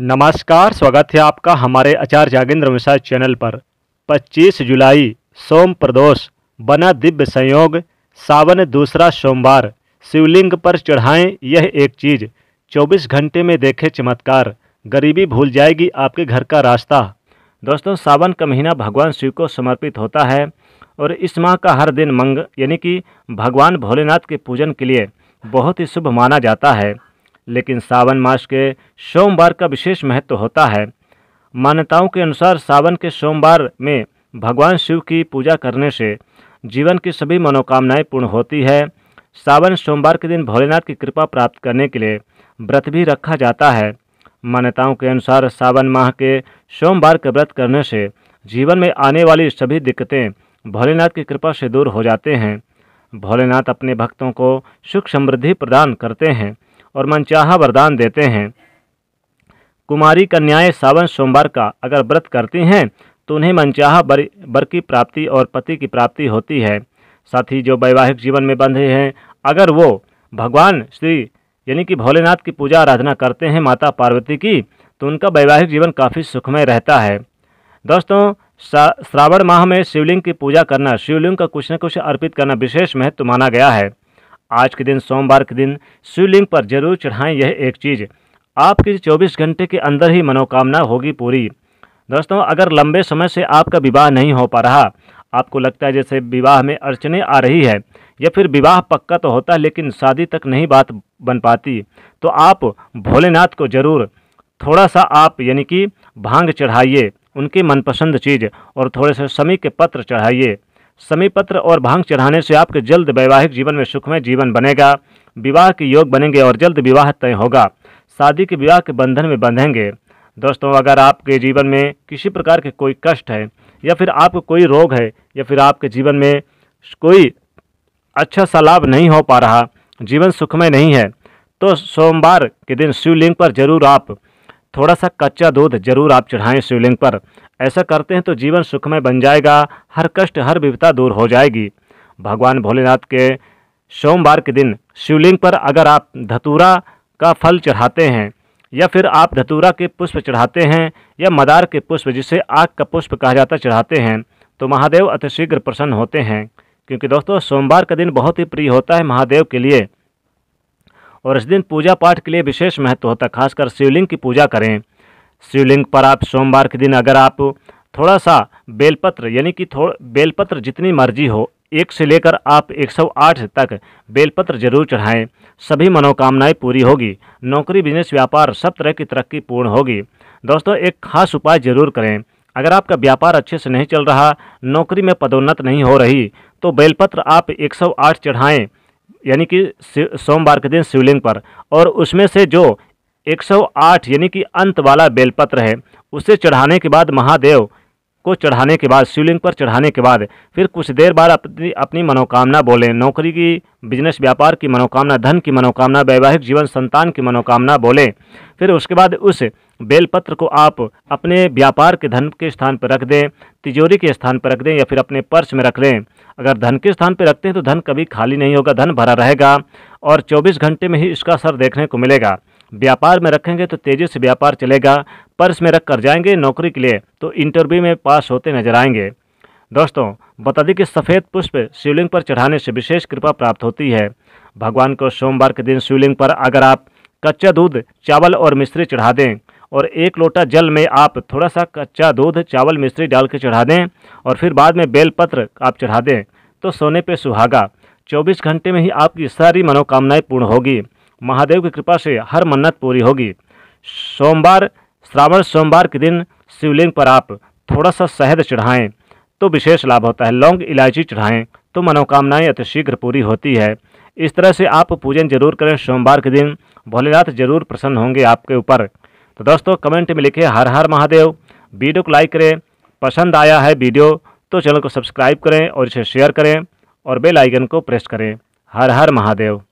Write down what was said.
नमस्कार स्वागत है आपका हमारे आचार्य जागेंद्र मिश्रा चैनल पर 25 जुलाई सोम प्रदोष बना दिव्य संयोग सावन दूसरा सोमवार शिवलिंग पर चढ़ाएं यह एक चीज 24 घंटे में देखें चमत्कार गरीबी भूल जाएगी आपके घर का रास्ता दोस्तों सावन का महीना भगवान शिव को समर्पित होता है और इस माह का हर दिन मंग यानी कि भगवान भोलेनाथ के पूजन के लिए बहुत ही शुभ माना जाता है लेकिन सावन मास के सोमवार का विशेष महत्व होता है मान्यताओं के अनुसार सावन के सोमवार में भगवान शिव की पूजा करने से जीवन की सभी मनोकामनाएं पूर्ण होती है सावन सोमवार के दिन भोलेनाथ की कृपा प्राप्त करने के लिए व्रत भी रखा जाता है मान्यताओं के अनुसार सावन माह के सोमवार का व्रत करने से जीवन में आने वाली सभी दिक्कतें भोलेनाथ की कृपा से दूर हो जाते हैं भोलेनाथ अपने भक्तों को सुख समृद्धि प्रदान करते हैं और मनचाहा वरदान देते हैं कुमारी कन्याएं सावन सोमवार का अगर व्रत करती हैं तो उन्हें मनचाहा बर बर की प्राप्ति और पति की प्राप्ति होती है साथ ही जो वैवाहिक जीवन में बंधे हैं अगर वो भगवान श्री यानी कि भोलेनाथ की पूजा आराधना करते हैं माता पार्वती की तो उनका वैवाहिक जीवन काफ़ी सुखमय रहता है दोस्तों श्रावण माह में शिवलिंग की पूजा करना शिवलिंग का कुछ न कुछ अर्पित करना विशेष महत्व माना गया है आज के दिन सोमवार के दिन शिवलिंग पर जरूर चढ़ाएं यह एक चीज़ आपकी 24 घंटे के अंदर ही मनोकामना होगी पूरी दोस्तों अगर लंबे समय से आपका विवाह नहीं हो पा रहा आपको लगता है जैसे विवाह में अड़चने आ रही है या फिर विवाह पक्का तो होता है लेकिन शादी तक नहीं बात बन पाती तो आप भोलेनाथ को जरूर थोड़ा सा आप यानी कि भांग चढ़ाइए उनकी मनपसंद चीज़ और थोड़े से समी के पत्र चढ़ाइए समी पत्र और भांग चढ़ाने से आपके जल्द वैवाहिक जीवन में सुखमय जीवन बनेगा विवाह के योग बनेंगे और जल्द विवाह तय होगा शादी के विवाह के बंधन में बंधेंगे दोस्तों अगर आपके जीवन में किसी प्रकार के कोई कष्ट है या फिर आपको कोई रोग है या फिर आपके जीवन में कोई अच्छा सा लाभ नहीं हो पा रहा जीवन सुखमय नहीं है तो सोमवार के दिन शिवलिंग पर जरूर आप थोड़ा सा कच्चा दूध जरूर आप चढ़ाएं शिवलिंग पर ऐसा करते हैं तो जीवन सुखमय बन जाएगा हर कष्ट हर विविधता दूर हो जाएगी भगवान भोलेनाथ के सोमवार के दिन शिवलिंग पर अगर आप धतूरा का फल चढ़ाते हैं या फिर आप धतूरा के पुष्प चढ़ाते हैं या मदार के पुष्प जिसे आग का पुष्प कहा जाता चढ़ाते हैं तो महादेव अतिशीघ्र प्रसन्न होते हैं क्योंकि दोस्तों सोमवार का दिन बहुत ही प्रिय होता है महादेव के लिए और इस दिन पूजा पाठ के लिए विशेष महत्व होता है खासकर शिवलिंग की पूजा करें शिवलिंग पर आप सोमवार के दिन अगर आप थोड़ा सा बेलपत्र यानी कि बेलपत्र जितनी मर्जी हो एक से लेकर आप 108 तक बेलपत्र जरूर चढ़ाएं सभी मनोकामनाएं पूरी होगी नौकरी बिजनेस व्यापार सब तरह की तरक्की पूर्ण होगी दोस्तों एक खास उपाय जरूर करें अगर आपका व्यापार अच्छे से नहीं चल रहा नौकरी में पदोन्नत नहीं हो रही तो बेलपत्र आप 108 चढ़ाएं यानी कि सोमवार के दिन शिवलिंग पर और उसमें से जो 108 यानी कि अंत वाला बेलपत्र है उसे चढ़ाने के बाद महादेव को चढ़ाने के बाद शिवलिंग पर चढ़ाने के बाद फिर कुछ देर बाद अपनी अपनी मनोकामना बोलें नौकरी की बिजनेस व्यापार की मनोकामना धन की मनोकामना वैवाहिक जीवन संतान की मनोकामना बोलें फिर उसके बाद उस बेलपत्र को आप अपने व्यापार के धन के स्थान पर रख दें तिजोरी के स्थान पर रख दें या फिर अपने पर्स में रख लें अगर धन के स्थान पर रखते हैं तो धन कभी खाली नहीं होगा धन भरा रहेगा और चौबीस घंटे में ही इसका असर देखने को मिलेगा व्यापार में रखेंगे तो तेज़ी से व्यापार चलेगा पर्स में रख कर जाएंगे नौकरी के लिए तो इंटरव्यू में पास होते नजर आएंगे दोस्तों बता दें कि सफ़ेद पुष्प शिवलिंग पर चढ़ाने से विशेष कृपा प्राप्त होती है भगवान को सोमवार के दिन शिवलिंग पर अगर आप कच्चा दूध चावल और मिश्री चढ़ा दें और एक लोटा जल में आप थोड़ा सा कच्चा दूध चावल मिश्री डाल के चढ़ा दें और फिर बाद में बेलपत्र आप चढ़ा दें तो सोने पे सुहागा 24 घंटे में ही आपकी सारी मनोकामनाएं पूर्ण होगी महादेव की कृपा से हर मन्नत पूरी होगी सोमवार श्रावण सोमवार के दिन शिवलिंग पर आप थोड़ा सा शहद चढ़ाएँ तो विशेष लाभ होता है लौंग इलायची चढ़ाएँ तो मनोकामनाएँ अतिशीघ्र पूरी होती है इस तरह से आप पूजन जरूर करें सोमवार के दिन भोलेनाथ जरूर प्रसन्न होंगे आपके ऊपर तो दोस्तों कमेंट में लिखे हर हर महादेव वीडियो को लाइक करें पसंद आया है वीडियो तो चैनल को सब्सक्राइब करें और इसे शेयर करें और बेल आइकन को प्रेस करें हर हर महादेव